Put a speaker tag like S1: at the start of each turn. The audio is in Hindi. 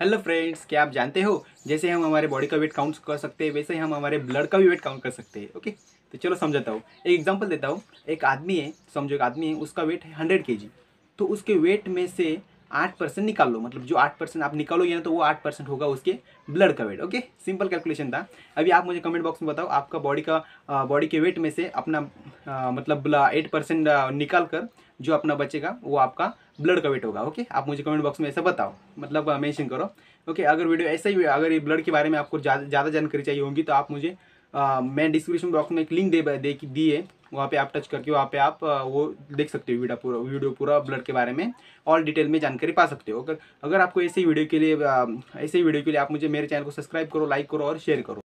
S1: हेलो फ्रेंड्स क्या आप जानते हो जैसे हम हमारे बॉडी का वेट काउंट कर सकते हैं वैसे हम हमारे ब्लड का भी वेट काउंट कर सकते हैं ओके तो चलो समझाता हूँ एक एग्जांपल देता हूँ एक आदमी है समझो एक आदमी है उसका वेट है हंड्रेड के तो उसके वेट में से आठ परसेंट निकाल लो मतलब जो आठ परसेंट आप निकालोगे ना तो वो आठ परसेंट होगा उसके ब्लड का वेट ओके सिंपल कैलकुलेशन था अभी आप मुझे कमेंट बॉक्स में बताओ आपका बॉडी का बॉडी के वेट में से अपना आ, मतलब एट परसेंट निकाल कर जो अपना बचेगा वो आपका ब्लड का वेट होगा ओके आप मुझे कमेंट बॉक्स में ऐसा बताओ मतलब मेंशन करो ओके अगर वीडियो ऐसा ही अगर ये ब्लड के बारे में आपको ज़्यादा जानकारी चाहिए होगी तो आप मुझे आ, मैं डिस्क्रिप्शन बॉक्स में एक लिंक दे दे दिए वहाँ पे आप टच करके वहाँ पे आप वो देख सकते हो वीडियो पूरा वीडियो पूरा ब्लड के बारे में ऑल डिटेल में जानकारी पा सकते हो अगर अगर आपको ऐसे ही वीडियो के लिए ऐसे ही वीडियो के लिए आप मुझे मेरे चैनल को सब्सक्राइब करो लाइक करो और शेयर करो